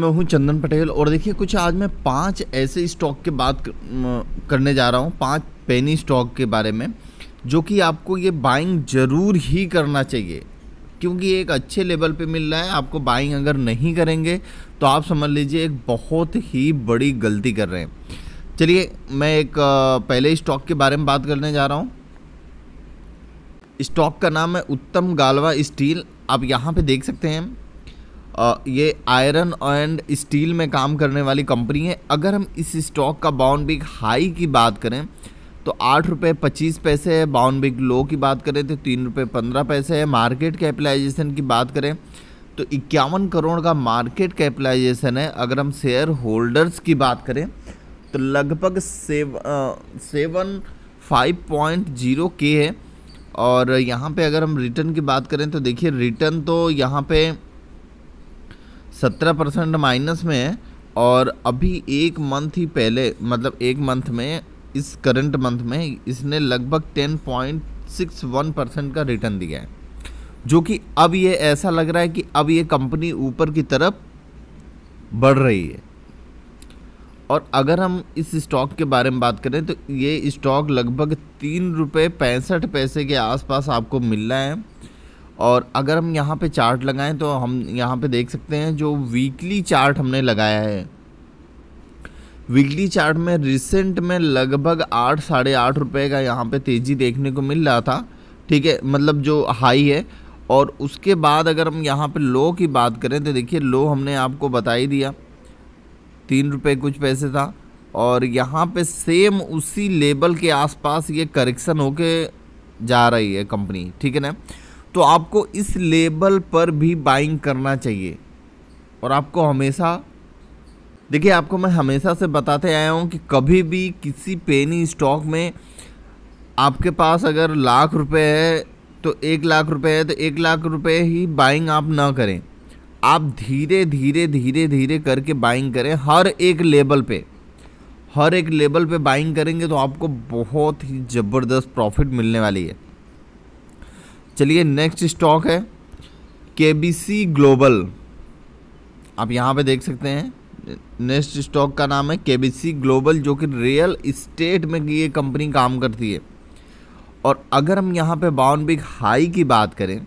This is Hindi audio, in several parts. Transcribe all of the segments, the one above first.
मैं हूं चंदन पटेल और देखिए कुछ आज मैं पांच ऐसे स्टॉक के बात करने जा रहा हूं पांच पेनी स्टॉक के बारे में जो कि आपको ये बाइंग ज़रूर ही करना चाहिए क्योंकि एक अच्छे लेवल पे मिल रहा है आपको बाइंग अगर नहीं करेंगे तो आप समझ लीजिए एक बहुत ही बड़ी गलती कर रहे हैं चलिए मैं एक पहले स्टॉक के बारे में बात करने जा रहा हूँ स्टॉक का नाम है उत्तम गालवा स्टील आप यहाँ पे देख सकते हैं ये आयरन एंड स्टील में काम करने वाली कंपनी है अगर हम इस स्टॉक का बाउंड बिग हाई की बात करें तो आठ रुपये पच्चीस पैसे है बाउंड बिग लो की बात करें तो तीन रुपये पंद्रह पैसे है मार्केट कैपिटलाइजेशन की बात करें तो इक्यावन करोड़ का मार्केट कैपिटलाइजेशन है अगर हम शेयर होल्डर्स की बात करें तो लगभग सेव सेवन फाइव पॉइंट जीरो के है और यहाँ पे अगर हम रिटर्न की बात करें तो देखिए रिटर्न तो यहाँ पे सत्रह परसेंट माइनस में है और अभी एक मंथ ही पहले मतलब एक मंथ में इस करंट मंथ में इसने लगभग ten point six one percent का रिटर्न दिया है जो कि अब ये ऐसा लग रहा है कि अब ये कंपनी ऊपर की तरफ बढ़ रही है और अगर हम इस स्टॉक के बारे में बात करें तो ये स्टॉक लगभग तीन रुपये पैंसठ पैसे के आसपास आपको मिल रहा है और अगर हम यहाँ पे चार्ट लगाएं तो हम यहाँ पे देख सकते हैं जो वीकली चार्ट हमने लगाया है वीकली चार्ट में रिसेंट में लगभग आठ साढ़े आठ रुपये का यहाँ पे तेज़ी देखने को मिल रहा था ठीक है मतलब जो हाई है और उसके बाद अगर हम यहाँ पे लो की बात करें तो देखिए लो हमने आपको बता ही दिया तीन रुपये कुछ पैसे था और यहाँ पे सेम उसी लेबल के आसपास ये करेक्शन होके जा रही है कंपनी ठीक है ना तो आपको इस लेबल पर भी बाइंग करना चाहिए और आपको हमेशा देखिए आपको मैं हमेशा से बताते आया हूँ कि कभी भी किसी पेनी स्टॉक में आपके पास अगर लाख रुपए है तो एक लाख रुपए है तो एक लाख रुपए ही बाइंग आप ना करें आप धीरे धीरे धीरे धीरे करके बाइंग करें हर एक लेवल पे हर एक लेवल पे बाइंग करेंगे तो आपको बहुत ही ज़बरदस्त प्रॉफिट मिलने वाली है चलिए नेक्स्ट स्टॉक है के ग्लोबल आप यहाँ पे देख सकते हैं नेक्स्ट स्टॉक का नाम है के ग्लोबल जो कि रियल इस्टेट में ये कंपनी काम करती है और अगर हम यहाँ पे बाउन बिग हाई की बात करें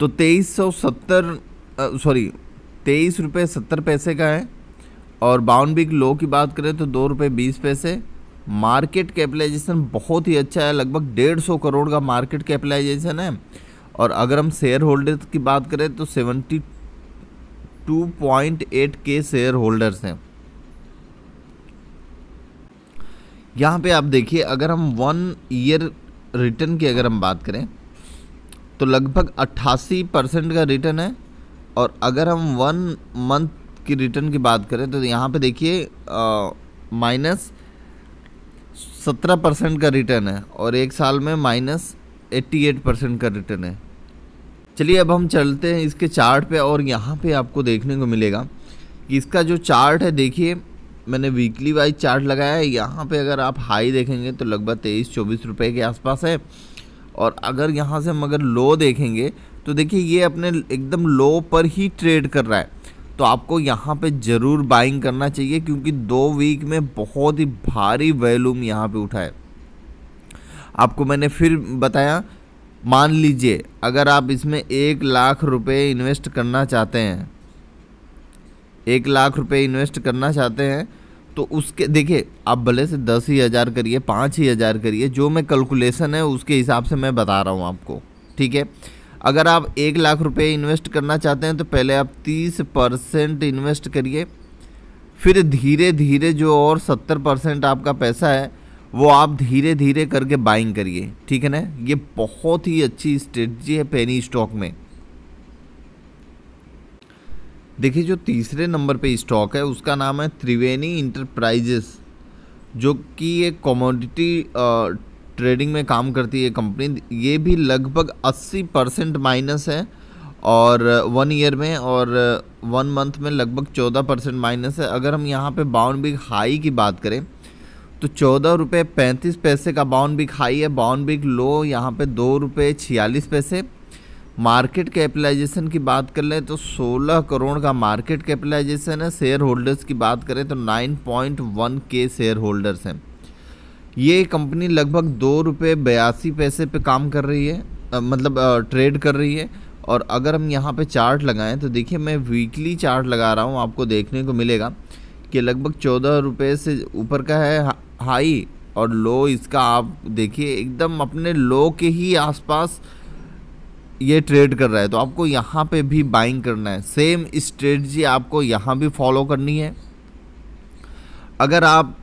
तो तेईस सौ सत्तर सॉरी तेईस रुपये सत्तर पैसे का है और बाउन बिग लो की बात करें तो दो रुपये बीस पैसे मार्केट कैपिटलाइजेशन बहुत ही अच्छा है लगभग डेढ़ सौ करोड़ का मार्केट कैपिटलाइजेशन है और अगर हम शेयर होल्डर्स की बात करें तो सेवेंटी टू पॉइंट एट के शेयर होल्डर्स हैं यहाँ पे आप देखिए अगर हम वन ईयर रिटर्न की अगर हम बात करें तो लगभग अट्ठासी परसेंट का रिटर्न है और अगर हम वन मंथ की रिटर्न की बात करें तो यहाँ पे देखिए माइनस uh, सत्रह परसेंट का रिटर्न है और एक साल में माइनस एट्टी एट परसेंट का रिटर्न है चलिए अब हम चलते हैं इसके चार्ट पे और यहाँ पे आपको देखने को मिलेगा कि इसका जो चार्ट है देखिए मैंने वीकली वाइज चार्ट लगाया है यहाँ पे अगर आप हाई देखेंगे तो लगभग तेईस चौबीस रुपये के आसपास है और अगर यहाँ से हम अगर लो देखेंगे तो देखिए ये अपने एकदम लो पर ही ट्रेड कर रहा है तो आपको यहाँ पे ज़रूर बाइंग करना चाहिए क्योंकि दो वीक में बहुत ही भारी वैल्यूम यहाँ पे उठाए आपको मैंने फिर बताया मान लीजिए अगर आप इसमें एक लाख रुपए इन्वेस्ट करना चाहते हैं एक लाख रुपए इन्वेस्ट करना चाहते हैं तो उसके देखिए आप भले से दस ही हज़ार करिए पाँच ही हज़ार करिए जो मैं कैलकुलेशन है उसके हिसाब से मैं बता रहा हूँ आपको ठीक है अगर आप एक लाख रुपए इन्वेस्ट करना चाहते हैं तो पहले आप तीस परसेंट इन्वेस्ट करिए फिर धीरे धीरे जो और सत्तर परसेंट आपका पैसा है वो आप धीरे धीरे करके बाइंग करिए ठीक है ना ये बहुत ही अच्छी स्ट्रेटजी है पेनी स्टॉक में देखिए जो तीसरे नंबर पे स्टॉक है उसका नाम है त्रिवेणी इंटरप्राइजेस जो कि ये कमोडिटी ट्रेडिंग में काम करती है कंपनी ये भी लगभग 80 परसेंट माइनस है और वन ईयर में और वन मंथ में लगभग 14 परसेंट माइनस है अगर हम यहाँ पे बाउंड बिग हाई की बात करें तो चौदह रुपये पैंतीस पैसे का बाउंड बिग हाई है बाउंड बिग लो यहाँ पे दो रुपये छियालीस पैसे मार्केट कैपिटलाइजेशन की बात कर लें तो 16 करोड़ का मार्केट कैपिटलाइजेशन है शेयर होल्डर्स की बात करें तो 9.1 के शेयर होल्डर्स हैं ये कंपनी लगभग दो रुपये बयासी पैसे पे काम कर रही है आ, मतलब आ, ट्रेड कर रही है और अगर हम यहाँ पे चार्ट लगाएं तो देखिए मैं वीकली चार्ट लगा रहा हूँ आपको देखने को मिलेगा कि लगभग चौदह रुपये से ऊपर का है हाई और लो इसका आप देखिए एकदम अपने लो के ही आसपास ये ट्रेड कर रहा है तो आपको यहाँ पे भी बाइंग करना है सेम स्ट्रेटजी आपको यहाँ भी फॉलो करनी है अगर आप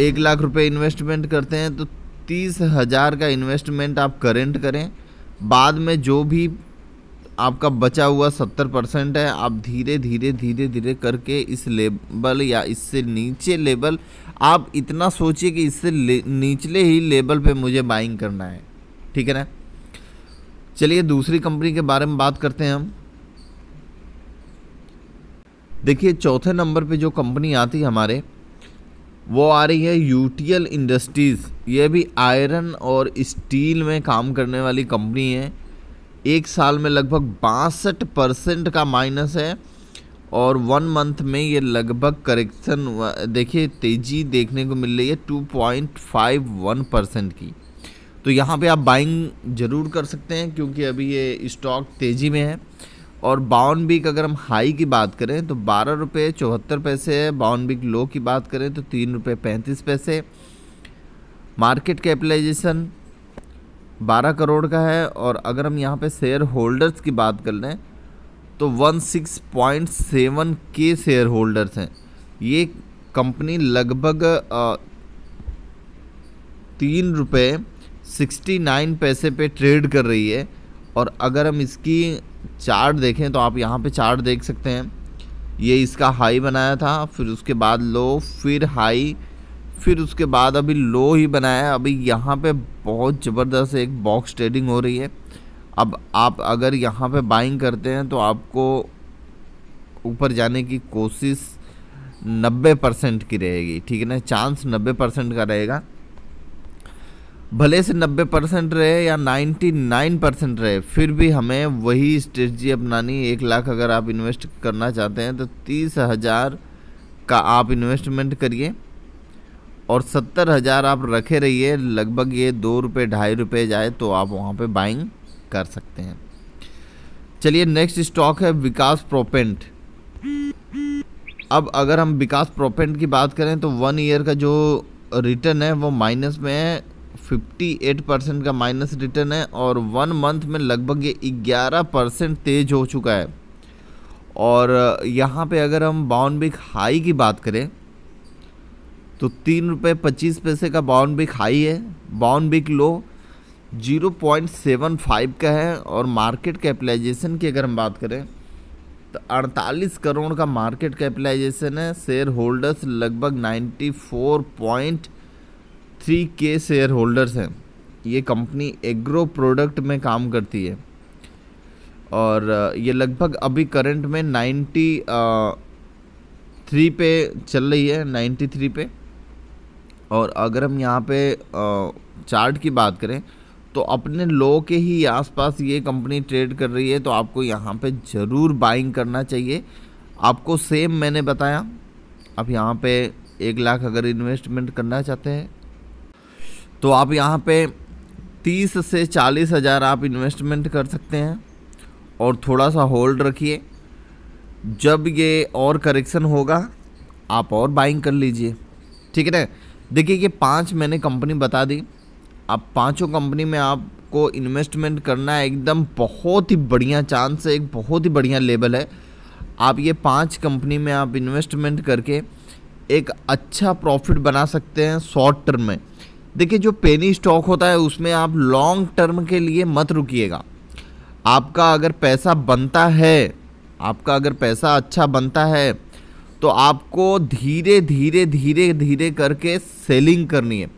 एक लाख रुपए इन्वेस्टमेंट करते हैं तो तीस हज़ार का इन्वेस्टमेंट आप करेंट करें बाद में जो भी आपका बचा हुआ सत्तर परसेंट है आप धीरे धीरे धीरे धीरे करके इस लेवल या इससे नीचे लेवल आप इतना सोचिए कि इससे निचले ही लेवल पे मुझे बाइंग करना है ठीक है ना चलिए दूसरी कंपनी के बारे में बात करते हैं हम देखिए चौथे नंबर पे जो कंपनी आती है हमारे वो आ रही है यूटीएल इंडस्ट्रीज़ ये भी आयरन और स्टील में काम करने वाली कंपनी है एक साल में लगभग बासठ परसेंट का माइनस है और वन मंथ में ये लगभग करेक्शन देखिए तेज़ी देखने को मिल रही है two point five one percent की तो यहाँ पे आप बाइंग ज़रूर कर सकते हैं क्योंकि अभी ये स्टॉक तेज़ी में है और बाउन बिक अगर हम हाई की बात करें तो बारह रुपये चौहत्तर पैसे है बाउन बिक लो की बात करें तो तीन रुपये पैंतीस पैसे मार्केट कैपिटलाइजेशन बारह करोड़ का है और अगर हम यहाँ पे शेयर होल्डर्स की बात कर लें तो वन सिक्स पॉइंट सेवन के शेयर होल्डर्स हैं ये कंपनी लगभग तीन रुपये सिक्सटी नाइन पैसे पे ट्रेड कर रही है और अगर हम इसकी चार्ट देखें तो आप यहाँ पे चार्ट देख सकते हैं ये इसका हाई बनाया था फिर उसके बाद लो फिर हाई फिर उसके बाद अभी लो ही बनाया अभी यहाँ पे बहुत ज़बरदस्त एक बॉक्स ट्रेडिंग हो रही है अब आप अगर यहाँ पे बाइंग करते हैं तो आपको ऊपर जाने की कोशिश 90 परसेंट की रहेगी ठीक है ना चांस 90 परसेंट का रहेगा भले से 90 परसेंट रहे या 99 परसेंट रहे फिर भी हमें वही स्ट्रेटजी अपनानी एक लाख अगर आप इन्वेस्ट करना चाहते हैं तो तीस हज़ार का आप इन्वेस्टमेंट करिए और सत्तर हज़ार आप रखे रहिए लगभग ये दो रुपये ढाई रुपये जाए तो आप वहाँ पे बाइंग कर सकते हैं चलिए नेक्स्ट स्टॉक है विकास प्रोपेंट अब अगर हम विकास प्रोपेंट की बात करें तो वन ईयर का जो रिटर्न है वो माइनस में है 58 परसेंट का माइनस रिटर्न है और वन मंथ में लगभग ये 11 परसेंट तेज़ हो चुका है और यहाँ पे अगर हम बाउन बिक हाई की बात करें तो तीन रुपये पच्चीस पैसे का बाउन बिक हाई है बाउन week low zero point seven five का है और मार्केट कैपिटलाइजेशन की अगर हम बात करें तो अड़तालीस करोड़ का मार्केट कैपिटलाइजेशन है शेयर होल्डर्स लगभग नाइन्टी फोर पॉइंट थ्री के शेयर होल्डर्स हैं ये कंपनी एग्रो प्रोडक्ट में काम करती है और ये लगभग अभी करंट में नाइन्टी थ्री पे चल रही है नाइन्टी थ्री पे और अगर हम यहाँ पे चार्ट की बात करें तो अपने लो के ही आसपास ये कंपनी ट्रेड कर रही है तो आपको यहाँ पे ज़रूर बाइंग करना चाहिए आपको सेम मैंने बताया आप यहाँ पे एक लाख अगर इन्वेस्टमेंट करना चाहते हैं तो आप यहाँ पे तीस से चालीस हज़ार आप इन्वेस्टमेंट कर सकते हैं और थोड़ा सा होल्ड रखिए जब ये और करेक्शन होगा आप और बाइंग कर लीजिए ठीक है ना देखिए ये पांच मैंने कंपनी बता दी आप पांचों कंपनी में आपको इन्वेस्टमेंट करना एकदम बहुत ही बढ़िया चांस है एक बहुत ही बढ़िया लेवल है आप ये पांच कंपनी में आप इन्वेस्टमेंट करके एक अच्छा प्रॉफिट बना सकते हैं शॉर्ट टर्म में देखिए जो पेनी स्टॉक होता है उसमें आप लॉन्ग टर्म के लिए मत रुकिएगा आपका अगर पैसा बनता है आपका अगर पैसा अच्छा बनता है तो आपको धीरे धीरे धीरे धीरे करके सेलिंग करनी है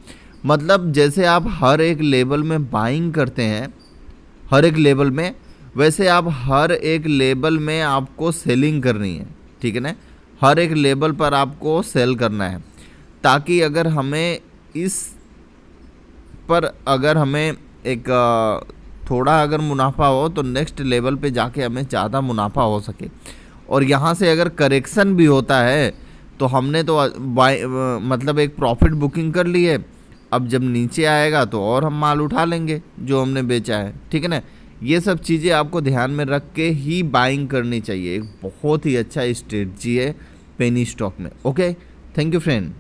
मतलब जैसे आप हर एक लेवल में बाइंग करते हैं हर एक लेवल में वैसे आप हर एक लेवल में आपको सेलिंग करनी है ठीक है ना हर एक लेवल पर आपको सेल करना है ताकि अगर हमें इस पर अगर हमें एक थोड़ा अगर मुनाफा हो तो नेक्स्ट लेवल पे जाके हमें ज़्यादा मुनाफा हो सके और यहाँ से अगर करेक्शन भी होता है तो हमने तो मतलब एक प्रॉफिट बुकिंग कर ली है अब जब नीचे आएगा तो और हम माल उठा लेंगे जो हमने बेचा है ठीक है ना ये सब चीज़ें आपको ध्यान में रख के ही बाइंग करनी चाहिए एक बहुत ही अच्छा स्ट्रेटजी है पेनी स्टॉक में ओके थैंक यू फ्रेंड